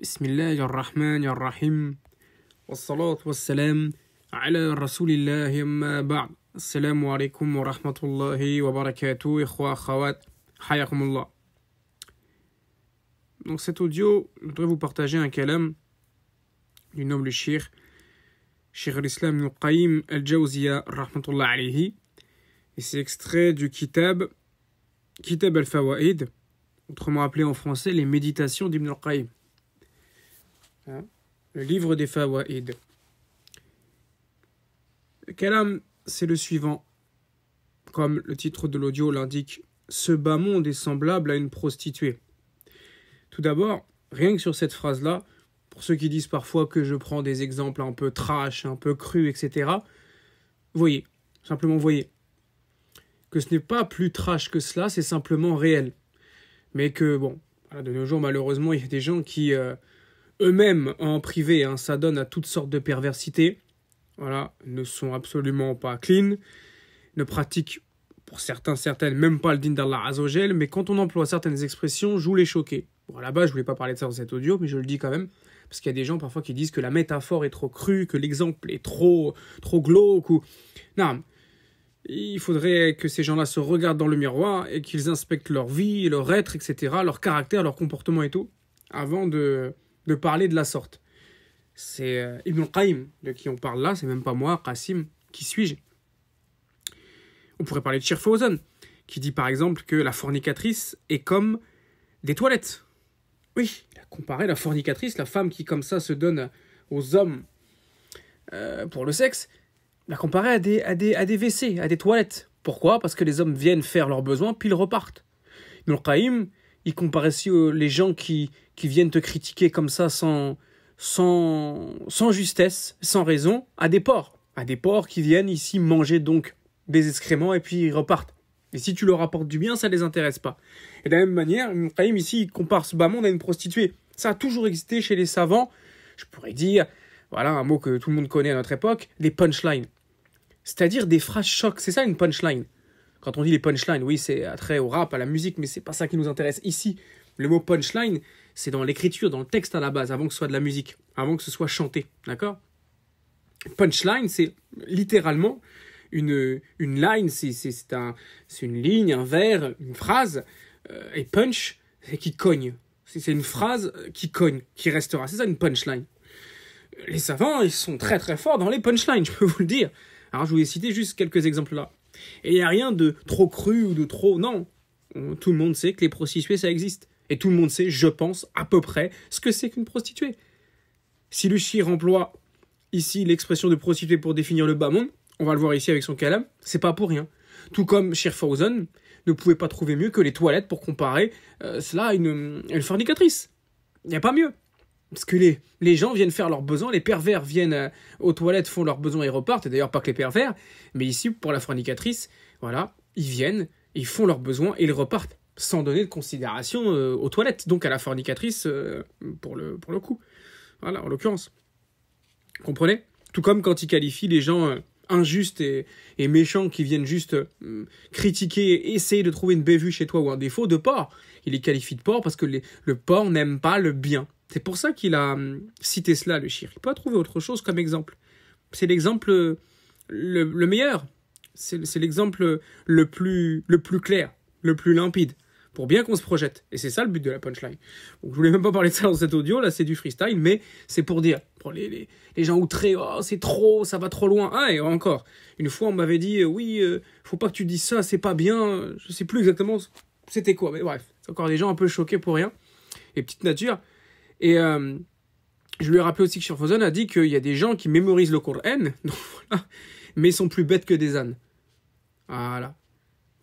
بسم الله الرحمن الرحيم والصلاة والسلام على رسول الله أما بعد السلام عليكم wa الله وبركاته إخوة أخوات حياكم الله Donc cet audio, je voudrais vous partager un kalam du noble shir, Shir al-Islam ibn Qayyim al-Jawziya, rahmatullah alayhi. Et c'est extrait du kitab, Kitab al-Fawaid, autrement appelé en français les méditations d'Ibn al-Qayyim. Hein, le livre des Fawa'id. Le kalam, c'est le suivant. Comme le titre de l'audio l'indique, ce bas monde est semblable à une prostituée. Tout d'abord, rien que sur cette phrase-là, pour ceux qui disent parfois que je prends des exemples un peu trash, un peu crus, etc., voyez, simplement voyez, que ce n'est pas plus trash que cela, c'est simplement réel. Mais que, bon, de nos jours, malheureusement, il y a des gens qui, euh, eux-mêmes en hein, privé, hein, ça donne à toutes sortes de perversités. Voilà, ne sont absolument pas clean, ne pratiquent pour certains, certaines, même pas le din d'Allah Azogel, mais quand on emploie certaines expressions, je voulais choquer. Bon, à la base, je voulais pas parler de ça dans cet audio, mais je le dis quand même, parce qu'il y a des gens parfois qui disent que la métaphore est trop crue, que l'exemple est trop, trop glauque, ou... Non, il faudrait que ces gens-là se regardent dans le miroir et qu'ils inspectent leur vie, leur être, etc., leur caractère, leur comportement et tout, avant de de parler de la sorte. C'est euh, Ibn Qayyim de qui on parle là, c'est même pas moi, Qasim, qui suis-je On pourrait parler de Scherfhausen, qui dit par exemple que la fornicatrice est comme des toilettes. Oui, il a comparé la fornicatrice, la femme qui comme ça se donne aux hommes euh, pour le sexe, la comparer à des, à des, à des WC, à des toilettes. Pourquoi Parce que les hommes viennent faire leurs besoins, puis ils repartent. Ibn Qayyim, il compare ici euh, les gens qui, qui viennent te critiquer comme ça sans, sans, sans justesse, sans raison, à des porcs. À des porcs qui viennent ici manger donc des excréments et puis ils repartent. Et si tu leur apportes du bien, ça ne les intéresse pas. Et de la même manière, Mkhaïm ici il compare ce bas monde à une prostituée. Ça a toujours existé chez les savants. Je pourrais dire, voilà un mot que tout le monde connaît à notre époque, les punchlines. C'est-à-dire des phrases chocs. C'est ça une punchline. Quand on dit les punchlines, oui, c'est attrait euh, au rap, à la musique, mais c'est pas ça qui nous intéresse ici. Le mot punchline, c'est dans l'écriture, dans le texte à la base, avant que ce soit de la musique, avant que ce soit chanté, d'accord Punchline, c'est littéralement une, une line, c'est un, une ligne, un vers, une phrase, euh, et punch, c'est qui cogne. C'est une phrase euh, qui cogne, qui restera. C'est ça une punchline. Les savants, ils sont très très forts dans les punchlines, je peux vous le dire. Alors je vous ai cité juste quelques exemples là. Et il n'y a rien de trop cru ou de trop... Non, euh, tout le monde sait que les prostituées, ça existe. Et tout le monde sait, je pense, à peu près ce que c'est qu'une prostituée. Si Lucie emploie ici l'expression de prostituée pour définir le bas monde, on va le voir ici avec son calame, c'est pas pour rien. Tout comme Scherfhausen ne pouvait pas trouver mieux que les toilettes pour comparer euh, cela à une, euh, une fornicatrice. Il n'y a pas mieux. Parce que les, gens viennent faire leurs besoins, les pervers viennent euh, aux toilettes, font leurs besoins et repartent. Et d'ailleurs, pas que les pervers, mais ici, pour la fornicatrice, voilà, ils viennent, ils font leurs besoins et ils repartent sans donner de considération euh, aux toilettes, donc à la fornicatrice euh, pour, le, coup. Voilà, en l'occurrence. comprenez Tout comme quand il qualifie les gens injustes et, méchants qui viennent juste critiquer, essayer de trouver une bévue chez toi ou un défaut de porc. Il les qualifie de porc parce que le porc n'aime pas le bien. C'est pour ça qu'il a hum, cité cela, le shirk. Il peut pas trouver autre chose comme exemple. C'est l'exemple le, meilleur. C'est l'exemple le plus, le plus clair, le plus limpide, pour bien qu'on se projette. Et c'est ça le but de la punchline. Donc, je voulais même pas parler de ça dans cet audio, là c'est du freestyle, mais c'est pour dire, pour les, les, les gens outrés, oh, c'est trop, ça va trop loin. Ah, et encore, une fois on m'avait dit, euh, oui, ne euh, faut pas que tu dises ça, c'est pas bien, je sais plus exactement c'était quoi, mais bref, encore des gens un peu choqués pour rien. Et petite nature, et euh, je lui ai rappelé aussi que Fauzan a dit qu'il y a des gens qui mémorisent le Coran, mais ils sont plus bêtes que des ânes. Voilà.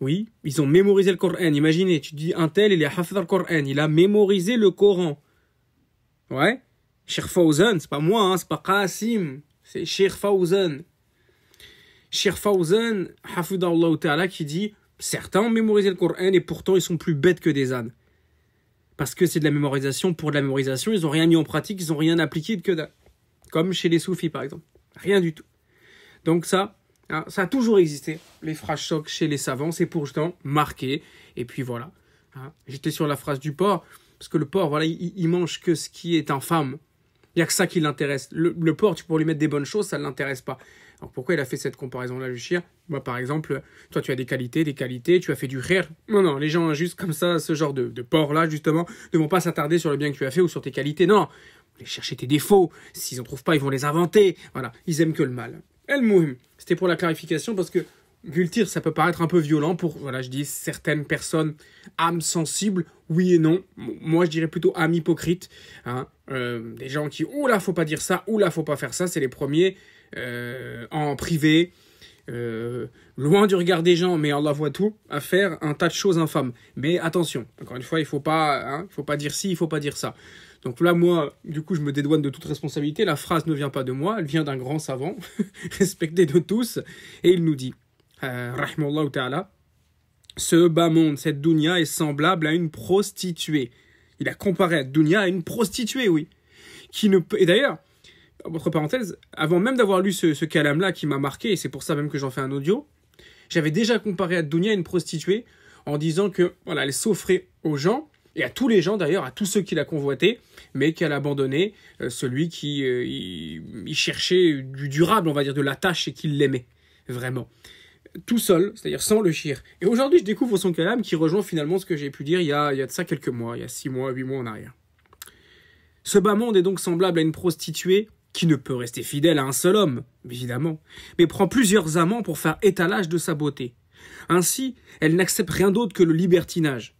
Oui, ils ont mémorisé le Coran. Imaginez, tu dis un tel, il est hafid le Coran, il a mémorisé le Coran. Ouais. Fauzan, c'est pas moi, hein, c'est pas Qasim, c'est Cheikh Fawzan. Sheikh Fawzan, Ta'ala, qui dit Certains ont mémorisé le Coran et pourtant ils sont plus bêtes que des ânes parce que c'est de la mémorisation pour de la mémorisation, ils n'ont rien mis en pratique, ils n'ont rien appliqué de que Comme chez les soufis par exemple. Rien du tout. Donc ça, hein, ça a toujours existé, les phrases chocs chez les savants, c'est pourtant marqué. Et puis voilà. Hein. J'étais sur la phrase du porc, parce que le porc, voilà, il, mange que ce qui est infâme. Il n'y a que ça qui l'intéresse. Le, le porc, tu pourrais lui mettre des bonnes choses, ça ne l'intéresse pas. Alors pourquoi il a fait cette comparaison-là, chien bah, Moi, Par exemple, toi tu as des qualités, des qualités, tu as fait du rire. Non, non, les gens juste comme ça, ce genre de, de porc-là, justement, ne vont pas s'attarder sur le bien que tu as fait ou sur tes qualités. Non, les chercher tes défauts. S'ils n'en trouvent pas, ils vont les inventer. Voilà, ils aiment que le mal. Elle Mouhim, c'était pour la clarification parce que Gultir, ça peut paraître un peu violent pour, voilà, je dis certaines personnes, âmes sensibles, oui et non. Moi, je dirais plutôt âmes hypocrites. Hein. Euh, des gens qui, ou là, faut pas dire ça, ou là, faut pas faire ça, c'est les premiers euh, en privé, euh, loin du regard des gens, mais Allah voit tout, à faire un tas de choses infâmes. Mais attention, encore une fois, il ne faut, pas, hein, faut pas dire ci, il ne faut pas dire ça. Donc là, moi, du coup, je me dédouane de toute responsabilité. La phrase ne vient pas de moi, elle vient d'un grand savant, respecté de tous. Et il nous dit, euh, ta'ala, ce bas monde, cette dunya est semblable à une prostituée. Il a comparé la dunya à une prostituée, oui. Qui ne peut... Et d'ailleurs, entre parenthèses, avant même d'avoir lu ce, ce calam-là qui m'a marqué, et c'est pour ça même que j'en fais un audio, j'avais déjà comparé à à une prostituée en disant que voilà, elle s'offrait aux gens, et à tous les gens d'ailleurs, à tous ceux qui la convoitaient, mais qu'elle abandonnait euh, celui qui y, euh, cherchait du durable, on va dire, de l'attache et qui l'aimait, vraiment. Tout seul, c'est-à-dire sans le chier. Et aujourd'hui, je découvre son calame qui rejoint finalement ce que j'ai pu dire il y, a, il y a de ça quelques mois, il y a six mois, huit mois en arrière. Ce bas monde est donc semblable à une prostituée qui ne peut rester fidèle à un seul homme, évidemment, mais prend plusieurs amants pour faire étalage de sa beauté. Ainsi, elle n'accepte rien d'autre que le libertinage.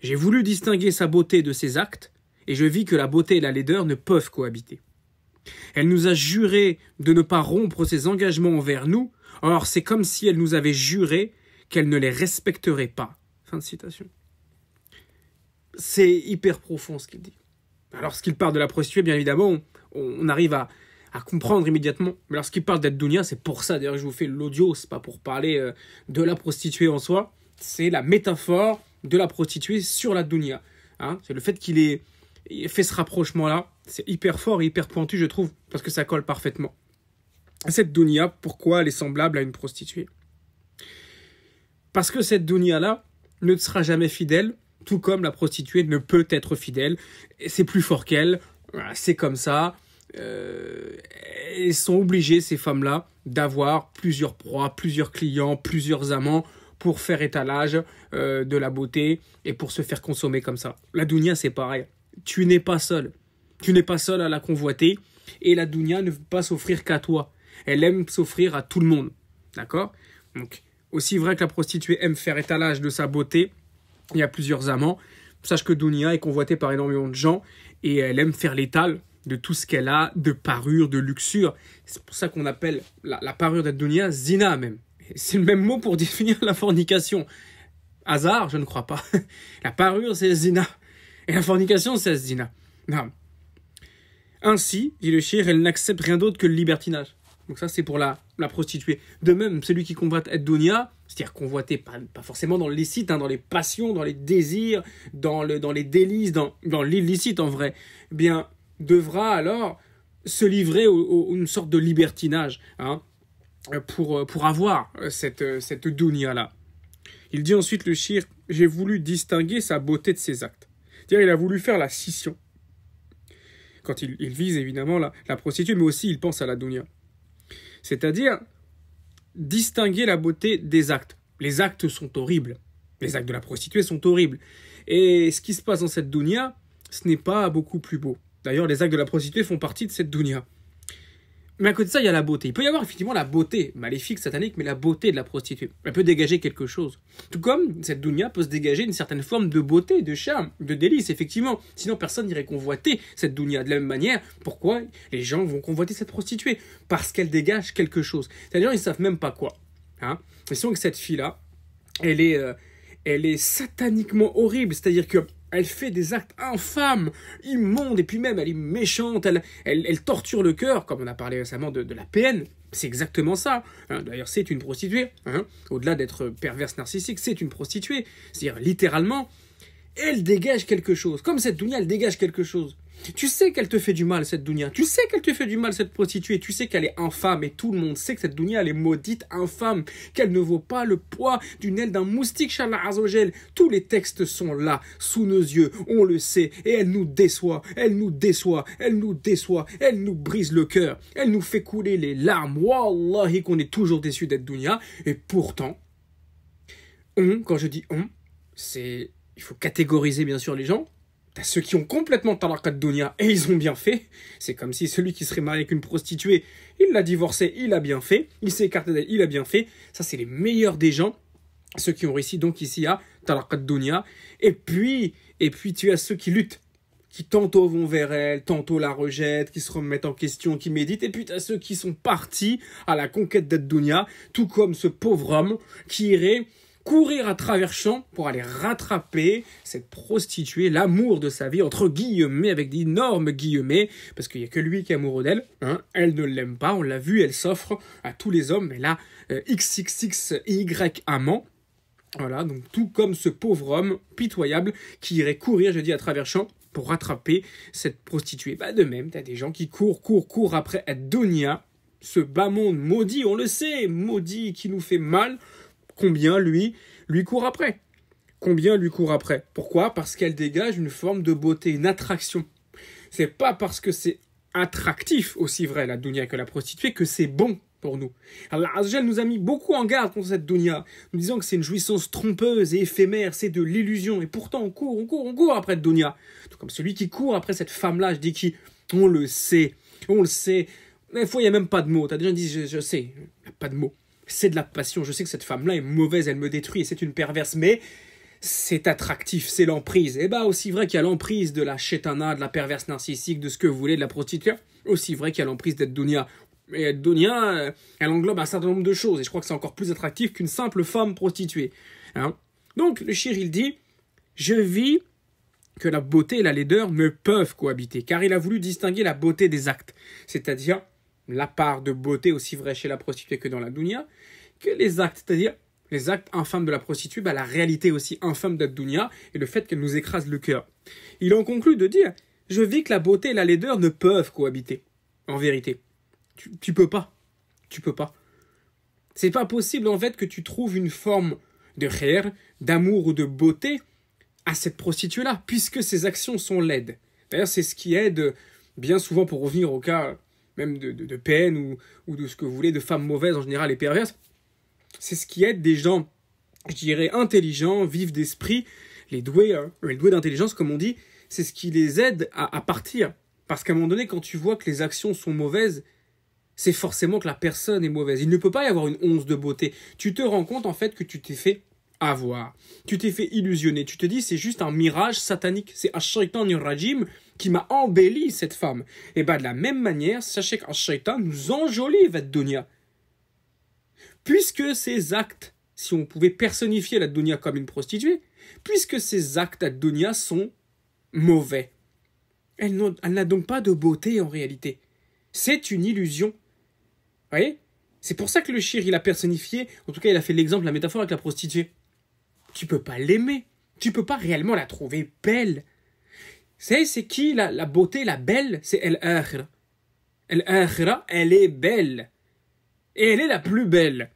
J'ai voulu distinguer sa beauté de ses actes, et je vis que la beauté et la laideur ne peuvent cohabiter. Elle nous a juré de ne pas rompre ses engagements envers nous, or c'est comme si elle nous avait juré qu'elle ne les respecterait pas. Fin de citation. C'est hyper profond ce qu'il dit. Alors, ce qu'il parle de la prostituée, bien évidemment, on arrive à, comprendre immédiatement. Mais lorsqu'il parle dounia, c'est pour ça d'ailleurs je vous fais l'audio, c'est pas pour parler euh, de la prostituée en soi, c'est la métaphore de la prostituée sur la Hein c'est le fait qu'il ait fait ce rapprochement-là, c'est hyper fort et hyper pointu, je trouve, parce que ça colle parfaitement. Cette Dounia, pourquoi elle est semblable à une prostituée Parce que cette Dounia-là ne sera jamais fidèle, tout comme la prostituée ne peut être fidèle. C'est plus fort qu'elle, c'est comme ça, elles euh, sont obligées, ces femmes-là, d'avoir plusieurs proies, plusieurs clients, plusieurs amants pour faire étalage euh, de la beauté et pour se faire consommer comme ça. La dounia, c'est pareil. Tu n'es pas seul. Tu n'es pas seul à la convoiter et la dounia ne veut pas s'offrir qu'à toi. Elle aime s'offrir à tout le monde. D'accord Donc, aussi vrai que la prostituée aime faire étalage de sa beauté, il y a plusieurs amants. Sache que Dounia est convoitée par énormément de gens et elle aime faire l'étal de tout ce qu'elle a de parure, de luxure. C'est pour ça qu'on appelle la, parure d'Adonia zina même. C'est le même mot pour définir la fornication. Hasard, je ne crois pas. La parure, c'est zina. Et la fornication, c'est zina. Non. Ainsi, dit le chir, elle n'accepte rien d'autre que le libertinage. Donc ça, c'est pour la, la prostituée. De même, celui qui convoite Adonia, c'est-à-dire convoité pas, pas, forcément dans le hein, dans les passions, dans les désirs, dans, le, dans les délices, dans, dans l'illicite en vrai, eh bien, devra alors se livrer à une sorte de libertinage hein, pour, euh, pour avoir cette, euh, cette là Il dit ensuite le shir, j'ai voulu distinguer sa beauté de ses actes. C'est-à-dire, il a voulu faire la scission. Quand il, vise évidemment la, prostituée, mais aussi il pense à la dunya. C'est-à-dire, distinguer la beauté des actes. Les actes sont horribles. Les actes de la prostituée sont horribles. Et ce qui se passe dans cette dunya, ce n'est pas beaucoup plus beau. D'ailleurs, les actes de la prostituée font partie de cette dounia. Mais à côté de ça, il y a la beauté. Il peut y avoir effectivement la beauté maléfique, satanique, mais la beauté de la prostituée. Elle peut dégager quelque chose. Tout comme cette dounia peut se dégager une certaine forme de beauté, de charme, de délice, effectivement. Sinon, personne n'irait convoiter cette dounia. De la même manière, pourquoi les gens vont convoiter cette prostituée Parce qu'elle dégage quelque chose. C'est-à-dire, ils ne savent même pas quoi. Hein ils sont que cette fille-là, elle est, euh, elle est sataniquement horrible. C'est-à-dire que elle fait des actes infâmes, immondes, et puis même elle est méchante, elle, elle, torture le cœur, comme on a parlé récemment de, la PN. C'est exactement ça. Hein. D'ailleurs, c'est une prostituée. Hein. Au-delà d'être perverse narcissique, c'est une prostituée. C'est-à-dire, littéralement, elle dégage quelque chose. Comme cette dounia, elle dégage quelque chose. Tu sais qu'elle te fait du mal, cette dounia. Tu sais qu'elle te fait du mal, cette prostituée. Tu sais qu'elle est infâme et tout le monde sait que cette dounia, elle est maudite, infâme, qu'elle ne vaut pas le poids d'une aile d'un moustique, Shallah Azogel. Tous les textes sont là, sous nos yeux, on le sait, et elle nous déçoit, elle nous déçoit, elle nous déçoit, elle nous brise le cœur, elle nous fait couler les larmes. Wallahi, qu'on est toujours déçu d'être dounia. Et pourtant, on, quand je dis on, c'est. Il faut catégoriser bien sûr les gens, ceux qui ont complètement talarkat dunya et ils ont bien fait. C'est comme si celui qui serait marié avec une prostituée, il l'a divorcé, il a bien fait. Il s'est écarté d'elle, il a bien fait. Ça, c'est les meilleurs des gens. Ceux qui ont réussi donc ici à talarkat dunya. Et puis, et puis tu as ceux qui luttent qui tantôt vont vers elle, tantôt la rejettent, qui se remettent en question, qui méditent, et puis tu as ceux qui sont partis à la conquête dunya, tout comme ce pauvre homme qui irait courir à travers champs pour aller rattraper cette prostituée, l'amour de sa vie, entre guillemets, avec d'énormes guillemets, parce qu'il n'y a que lui qui est amoureux d'elle. Hein. Elle ne l'aime pas, on l'a vu, elle s'offre à tous les hommes, mais là, euh, XXXY amant. Voilà, donc tout comme ce pauvre homme pitoyable qui irait courir, je dis, à travers champs pour rattraper cette prostituée. Bah, de même, tu as des gens qui courent, courent, courent après Adonia, ce bas monde maudit, on le sait, maudit qui nous fait mal, combien lui lui court après. Combien lui court après. Pourquoi Parce qu'elle dégage une forme de beauté, une attraction. C'est pas parce que c'est attractif, aussi vrai la dounia que la prostituée, que c'est bon pour nous. Alors, Azjel nous a mis beaucoup en garde contre cette dounia nous disant que c'est une jouissance trompeuse et éphémère, c'est de l'illusion, et pourtant on court, on court, on court après la comme celui qui court après cette femme-là, je dis qui, on le sait, on le sait. Des fois, il n'y a même pas de mots. T'as déjà dit, je, sais, il n'y a pas de mots c'est de la passion, je sais que cette femme-là est mauvaise, elle me détruit et c'est une perverse, mais c'est attractif, c'est l'emprise. Et bah aussi vrai qu'il y a l'emprise de la chétana, de la perverse narcissique, de ce que vous voulez, de la prostituée, aussi vrai qu'il y a l'emprise d'être dunia. Et être euh, elle englobe un certain nombre de choses, et je crois que c'est encore plus attractif qu'une simple femme prostituée. Hein Donc le chir il dit, je vis que la beauté et la laideur ne peuvent cohabiter, car il a voulu distinguer la beauté des actes, c'est-à-dire la part de beauté aussi vraie chez la prostituée que dans la dounia, que les actes, c'est-à-dire les actes infâmes de la prostituée, bah, la réalité aussi infâme dounia, et le fait qu'elle nous écrase le cœur. Il en conclut de dire Je vis que la beauté et la laideur ne peuvent cohabiter. En vérité, tu, tu peux pas. Tu peux pas. C'est pas possible en fait que tu trouves une forme de rire, d'amour ou de beauté à cette prostituée-là, puisque ses actions sont laides. D'ailleurs, c'est ce qui aide euh, bien souvent pour revenir au cas même de, peine ou, de ce que vous voulez, de femmes mauvaises en général et perverses. C'est ce qui aide des gens, je dirais, intelligents, vifs d'esprit, les doués, hein, les doués d'intelligence, comme on dit, c'est ce qui les aide à partir. Parce qu'à un moment donné, quand tu vois que les actions sont mauvaises, c'est forcément que la personne est mauvaise. Il ne peut pas y avoir une once de beauté. Tu te rends compte en fait que tu t'es fait avoir. Tu t'es fait illusionner, tu te dis c'est juste un mirage satanique, c'est Ash-Shaytan rajim qui m'a embelli cette femme. Et eh bien de la même manière, sachez qu'un shaytan nous enjolie dounia Puisque ces actes, si on pouvait personnifier la comme une prostituée, puisque ces actes à sont mauvais. Elle n'a donc pas de beauté en réalité. C'est une illusion. Vous voyez C'est pour ça que le shir, il a personnifié, en tout cas il a fait l'exemple, la métaphore avec la prostituée tu peux pas l'aimer. Tu peux pas réellement la trouver belle. C'est, c'est qui la, la, beauté, la belle C'est elle Akhra. elle Akhra, elle est belle. Et elle est la plus belle.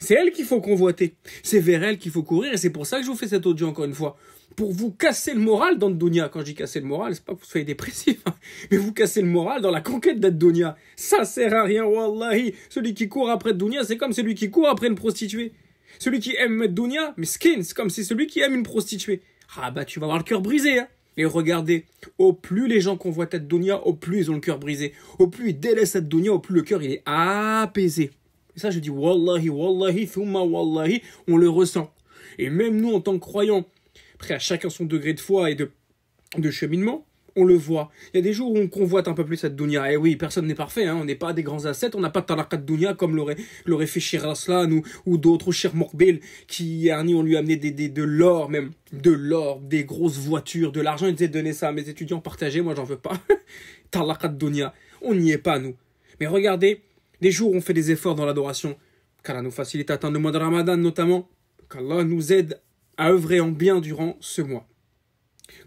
C'est elle qu'il faut convoiter. C'est vers elle qu'il faut courir. Et c'est pour ça que je vous fais cet audio encore une fois. Pour vous casser le moral dans Dunia. Quand je dis casser le moral, c'est pas que vous soyez dépressif. Hein. mais vous casser le moral dans la conquête d'Adonia. Ça sert à rien, wallahi. Celui qui court après Dunia, c'est comme celui qui court après une prostituée. Celui qui aime dounia mais skins, c'est comme c'est celui qui aime une prostituée. Ah bah tu vas avoir le cœur brisé. Hein et regardez, au plus les gens convoitent dounia au plus ils ont le cœur brisé. Au plus ils délaissent dounia au plus le cœur il est apaisé. Et ça je dis Wallahi, Wallahi, Thumma Wallahi, on le ressent. Et même nous en tant que croyants, prêt à chacun son degré de foi et de, de cheminement, on le voit. Il y a des jours où on convoite un peu plus cette dunya. Et eh oui, personne n'est parfait, hein. on n'est pas des grands assets, on n'a pas de talakat dunya comme l'aurait fait Shir Aslan ou, ou d'autres, Shir Morbil, qui, Arnie, ont lui amené des, des, de l'or même, de l'or, des grosses voitures, de l'argent. Ils disait, donnez ça à mes étudiants, partagez, moi j'en veux pas. talakat dunya, on n'y est pas, nous. Mais regardez, des jours où on fait des efforts dans l'adoration, qu'Allah nous facilite à atteindre le mois de Ramadan notamment, qu'Allah nous aide à œuvrer en bien durant ce mois.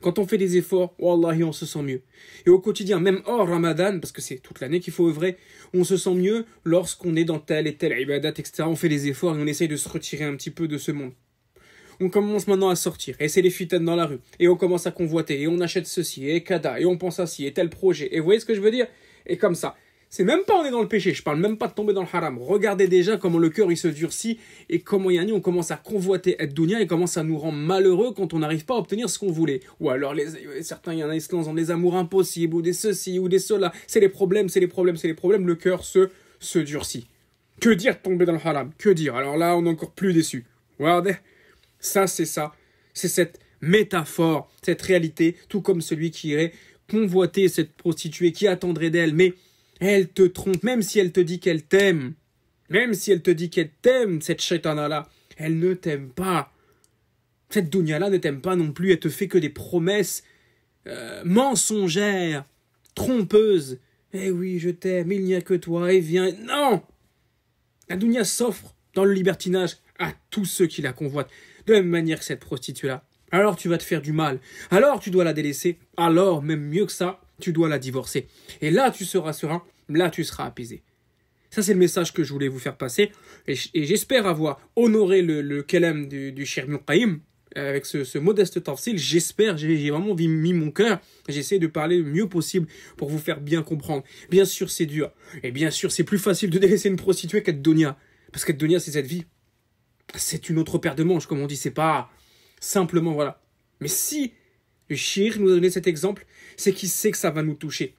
Quand on fait des efforts, Wallahi, on se sent mieux. Et au quotidien, même hors Ramadan, parce que c'est toute l'année qu'il faut œuvrer, on se sent mieux lorsqu'on est dans telle et telle ibadat, etc. On fait des efforts et on essaye de se retirer un petit peu de ce monde. On commence maintenant à sortir, et c'est les fitaines dans la rue, et on commence à convoiter, et on achète ceci, et Kada, et on pense à ci, et tel projet, et vous voyez ce que je veux dire Et comme ça. C'est même pas on est dans le péché, je parle même pas de tomber dans le haram. Regardez déjà comment le cœur il se durcit et comment Yanni on commence à convoiter et et comment ça nous rend malheureux quand on n'arrive pas à obtenir ce qu'on voulait. Ou alors certains, il y en a, se lancent dans des amours impossibles ou des ceci ou des cela. C'est les problèmes, c'est les problèmes, c'est les problèmes. Le cœur se, se durcit. Que dire de tomber dans le haram Que dire Alors là, on est encore plus déçu. Regardez, ça c'est ça. C'est cette métaphore, cette réalité, tout comme celui qui irait convoiter cette prostituée, qui attendrait d'elle, mais elle te trompe, même si elle te dit qu'elle t'aime. Même si elle te dit qu'elle t'aime, cette chétana là elle ne t'aime pas. Cette dounia là ne t'aime pas non plus, elle te fait que des promesses euh, mensongères, trompeuses. Eh oui, je t'aime, il n'y a que toi, et viens. Non La dounia s'offre dans le libertinage à tous ceux qui la convoitent, de la même manière que cette prostituée-là. Alors tu vas te faire du mal, alors tu dois la délaisser, alors même mieux que ça, tu dois la divorcer. Et là, tu seras serein, là, tu seras apaisé. Ça, c'est le message que je voulais vous faire passer. Et, j'espère avoir honoré le, le du, du Shir euh, avec ce, modeste tafsil. J'espère, j'ai vraiment mis mon cœur. J'essaie de parler le mieux possible pour vous faire bien comprendre. Bien sûr, c'est dur. Et bien sûr, c'est plus facile de délaisser une prostituée qu'être Donia. Parce qu'être Donia, c'est cette vie. C'est une autre paire de manches, comme on dit. C'est pas simplement, voilà. Mais si le Shir nous a donné cet exemple, c'est qui sait que ça va nous toucher.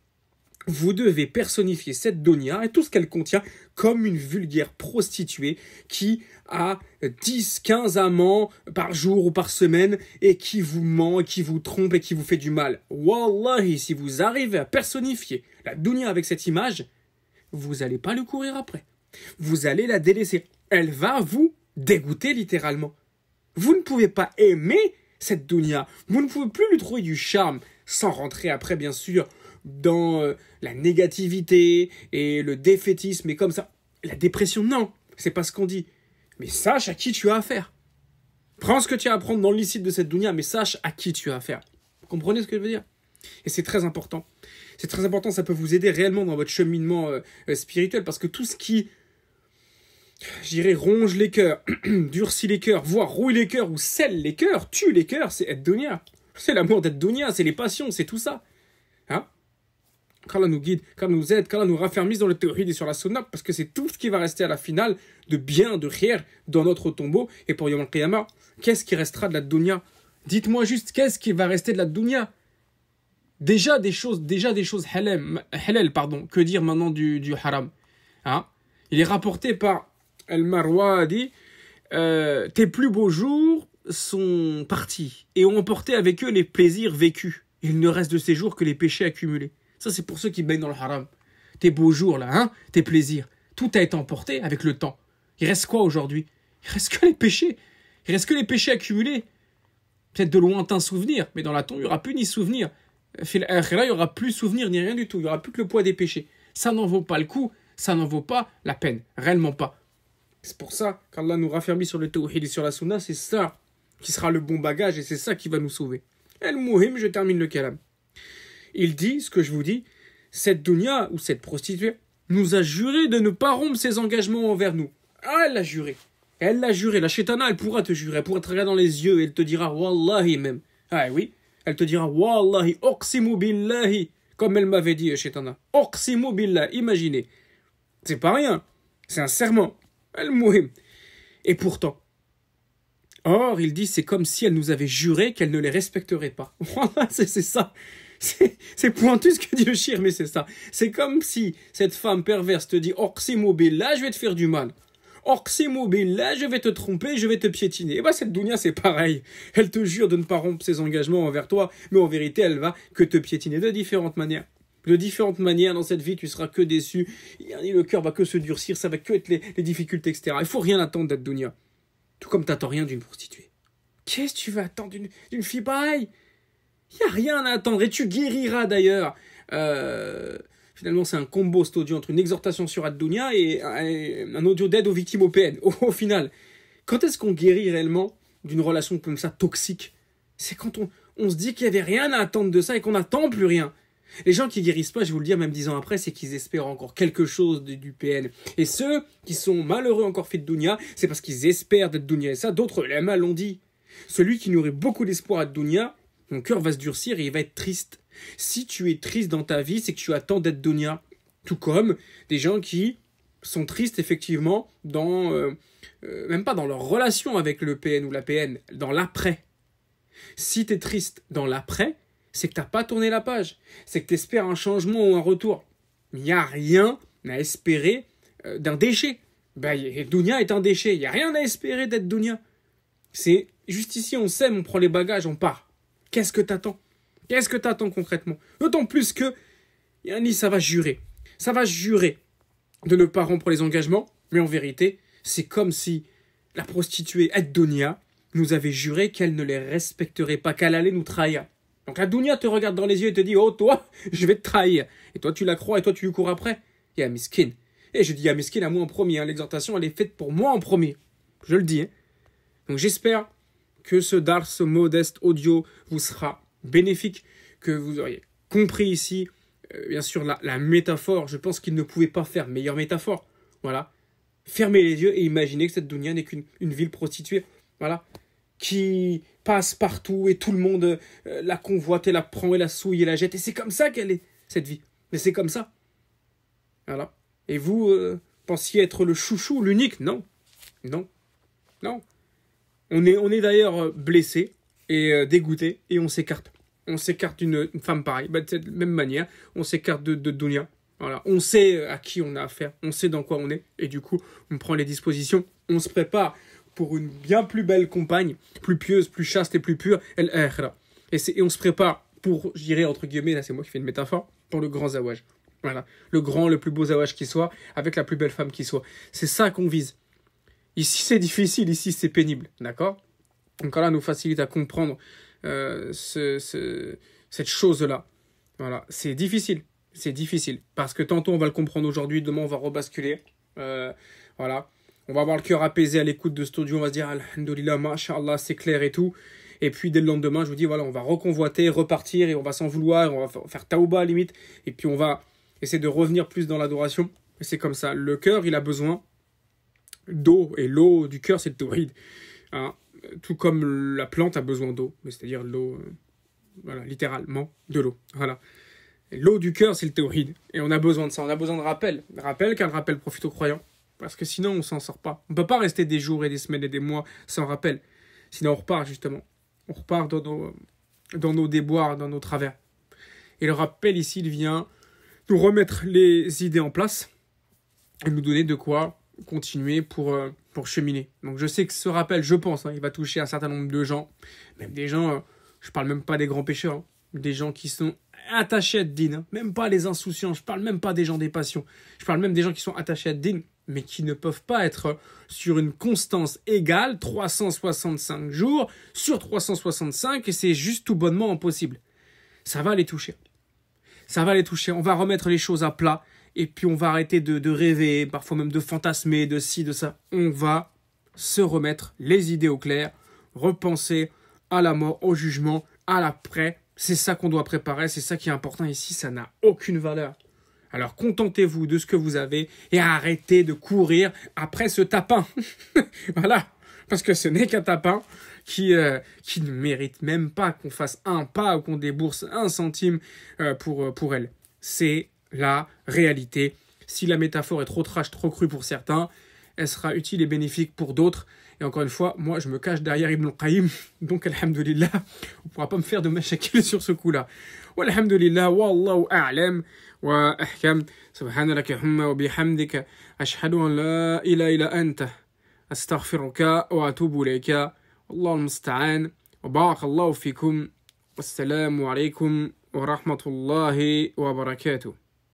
Vous devez personnifier cette dounia et tout ce qu'elle contient comme une vulgaire prostituée qui a 10, 15 amants par jour ou par semaine et qui vous ment, et qui vous trompe et qui vous fait du mal. Wallahi, si vous arrivez à personnifier la dounia avec cette image, vous n'allez pas le courir après. Vous allez la délaisser. Elle va vous dégoûter littéralement. Vous ne pouvez pas aimer cette dounia, Vous ne pouvez plus lui trouver du charme sans rentrer après bien sûr dans euh, la négativité et le défaitisme et comme ça. La dépression, non, c'est pas ce qu'on dit. Mais sache à qui tu as affaire. Prends ce que tu as à prendre dans licite de cette dounia mais sache à qui tu as affaire. comprenez ce que je veux dire Et c'est très important. C'est très important, ça peut vous aider réellement dans votre cheminement euh, euh, spirituel, parce que tout ce qui, j'irais, ronge les cœurs, durcit les cœurs, voire rouille les cœurs ou scelle les cœurs, tue les cœurs, c'est être dunya. C'est l'amour d'être dunya, c'est les passions, c'est tout ça. Hein qu'Allah nous guide, qu'Allah nous aide, qu'Allah nous raffermisse dans le théorie et sur la sunna, parce que c'est tout ce qui va rester à la finale de bien, de rire dans notre tombeau. Et pour Yom al qu'est-ce qui restera de la dounia Dites-moi juste, qu'est-ce qui va rester de la dounia Déjà des choses, déjà des choses halal, pardon, que dire maintenant du, du haram hein Il est rapporté par El marwadi euh, tes plus beaux jours sont partis et ont emporté avec eux les plaisirs vécus. Il ne reste de ces jours que les péchés accumulés. Ça, c'est pour ceux qui baignent dans le haram. Tes beaux jours, là, hein Tes plaisirs. Tout a été emporté avec le temps. Il reste quoi aujourd'hui Il reste que les péchés. Il reste que les péchés accumulés. Peut-être de lointains souvenirs, mais dans la tombe, il n'y aura plus ni souvenir. il n'y aura plus souvenir ni rien du tout. Il n'y aura plus que le poids des péchés. Ça n'en vaut pas le coup. Ça n'en vaut pas la peine. Réellement pas. C'est pour ça qu'Allah nous raffermit sur le tawhid et sur la Souna, C'est ça qui sera le bon bagage et c'est ça qui va nous sauver. El Mouhim, je termine le calam. Il dit, ce que je vous dis, cette dounia ou cette prostituée nous a juré de ne pas rompre ses engagements envers nous. Ah, elle l'a juré. Elle l'a juré. La chétana, elle pourra te jurer. Elle pourra te regarder dans les yeux et elle te dira Wallahi même. Ah eh oui. Elle te dira Wallahi, oqsimu billahi. Comme elle m'avait dit, chétana. Oqsimu billahi. Imaginez. C'est pas rien. C'est un serment. Elle mouhim. Et pourtant, Or, il dit, c'est comme si elle nous avait juré qu'elle ne les respecterait pas. c'est ça. C'est pointu ce que dit le mais c'est ça. C'est comme si cette femme perverse te dit, mobile là, je vais te faire du mal. Or, mobile là, je vais te tromper, je vais te piétiner. Et eh bien, cette Dounia, c'est pareil. Elle te jure de ne pas rompre ses engagements envers toi, mais en vérité, elle va que te piétiner de différentes manières de différentes manières dans cette vie, tu seras que déçu, et le cœur va que se durcir, ça va que être les, difficultés, etc. Il faut rien attendre d'être dounia tout comme t'attends rien d'une prostituée. Qu'est-ce que tu vas attendre d'une fille pareille Il n'y a rien à attendre et tu guériras d'ailleurs. Euh, finalement, c'est un combo cet audio entre une exhortation sur Adunia et un, audio d'aide aux victimes OPN. au, au final. Quand est-ce qu'on guérit réellement d'une relation comme ça toxique C'est quand on, on se dit qu'il n'y avait rien à attendre de ça et qu'on n'attend plus rien. Les gens qui guérissent pas, je vous le dis même dix ans après, c'est qu'ils espèrent encore quelque chose du PN. Et ceux qui sont malheureux encore fait de Dounia, c'est parce qu'ils espèrent d'être Dounia. Et ça, d'autres, les mal l'ont dit. Celui qui nourrit beaucoup d'espoir à Dounia, mon cœur va se durcir et il va être triste. Si tu es triste dans ta vie, c'est que tu attends d'être Dounia. Tout comme des gens qui sont tristes effectivement dans... Euh, euh, même pas dans leur relation avec le PN ou la PN, dans l'après. Si tu es triste dans l'après, c'est que tu n'as pas tourné la page, c'est que tu espères un changement ou un retour. Il n'y a rien à espérer euh, d'un déchet. Ben, Dounia est un déchet, il n'y a rien à espérer d'être C'est juste ici, on sème, on prend les bagages, on part. Qu'est-ce que t'attends Qu'est-ce que t'attends concrètement D'autant plus que Yannis, ça va jurer. Ça va jurer de ne pas rompre les engagements, mais en vérité, c'est comme si la prostituée Eddonia nous avait juré qu'elle ne les respecterait pas, qu'elle allait nous trahir. Donc la dounia te regarde dans les yeux et te dit Oh, toi, je vais te trahir. Et toi, tu la crois et toi, tu lui cours après. et à miskin. Et je dis à miskin à moi en premier. Hein. L'exhortation, elle est faite pour moi en premier. Je le dis. Hein. Donc j'espère que ce dar, ce modeste audio vous sera bénéfique, que vous auriez compris ici, euh, bien sûr, la, métaphore. Je pense qu'il ne pouvait pas faire meilleure métaphore. Voilà. Fermez les yeux et imaginez que cette dounia n'est qu'une ville prostituée. Voilà qui passe partout et tout le monde euh, la convoite et la prend et la souille et la jette. Et c'est comme ça qu'elle est, cette vie. Mais c'est comme ça. Voilà. Et vous euh, pensiez être le chouchou, l'unique Non. Non. Non. On est, on est d'ailleurs euh, blessé et dégoûté et on s'écarte. On s'écarte d'une femme pareille. Bah, de cette même manière, on s'écarte de, de Dunia. Voilà, on sait à qui on a affaire, on sait dans quoi on est, et du coup, on prend les dispositions, on se prépare pour une bien plus belle compagne, plus pieuse, plus chaste et plus pure, elle et, et on se prépare pour, j'irai entre guillemets, là c'est moi qui fais une métaphore, pour le grand zawaj. Voilà, le grand, le plus beau zawaj qui soit, avec la plus belle femme qui soit. C'est ça qu'on vise. Ici c'est difficile, ici c'est pénible, d'accord Donc là, nous facilite à comprendre euh, cette chose-là. Voilà, c'est difficile, c'est difficile, parce que tantôt on va le comprendre aujourd'hui, demain on va rebasculer, euh, voilà on va avoir le cœur apaisé à l'écoute de ce audio, on va se dire Alhamdulillah, mashallah, c'est clair et tout. Et puis dès le lendemain, je vous dis voilà, on va reconvoiter, repartir et on va s'en vouloir, on va faire taouba à limite et puis on va essayer de revenir plus dans l'adoration. C'est comme ça, le cœur, il a besoin d'eau et l'eau du cœur, c'est le théoride. Hein. tout comme la plante a besoin d'eau, c'est-à-dire l'eau euh, littéralement de l'eau. Voilà. L'eau du cœur, c'est le théoride. et on a besoin de ça, on a besoin de rappel, rappel le rappel profite aux croyants parce que sinon, on s'en sort pas. On peut pas rester des jours et des semaines et des mois sans rappel. Sinon, on repart justement. On repart dans nos, dans nos déboires, dans nos travers. Et le rappel ici, il vient nous remettre les idées en place et nous donner de quoi continuer pour, euh, pour cheminer. Donc je sais que ce rappel, je pense, hein, il va toucher un certain nombre de gens, même des gens, je euh, je parle même pas des grands pêcheurs, hein. des gens qui sont attachés à Dean hein. même pas les insouciants, je parle même pas des gens des passions, je parle même des gens qui sont attachés à Dean mais qui ne peuvent pas être sur une constance égale 365 jours sur 365 et c'est juste tout bonnement impossible. Ça va les toucher. Ça va les toucher. On va remettre les choses à plat et puis on va arrêter de, rêver, parfois même de fantasmer, de ci, de ça. On va se remettre les idées au clair, repenser à la mort, au jugement, à l'après. C'est ça qu'on doit préparer, c'est ça qui est important ici, ça n'a aucune valeur. Alors contentez-vous de ce que vous avez et arrêtez de courir après ce tapin. voilà, parce que ce n'est qu'un tapin qui, euh, qui ne mérite même pas qu'on fasse un pas ou qu'on débourse un centime euh, pour, euh, pour elle. C'est la réalité. Si la métaphore est trop trash, trop crue pour certains, elle sera utile et bénéfique pour d'autres. Et encore une fois, moi, je me cache derrière Ibn al-Qayyim, donc alhamdulillah, on ne pourra pas me faire de machakil sur ce coup-là. والحمد لله والله أعلم وأحكم سبحانك اللهم وبحمدك أشهد أن لا إله إلا أنت أستغفرك وأتوب إليك والله المستعان وبارك الله فيكم والسلام عليكم ورحمة الله وبركاته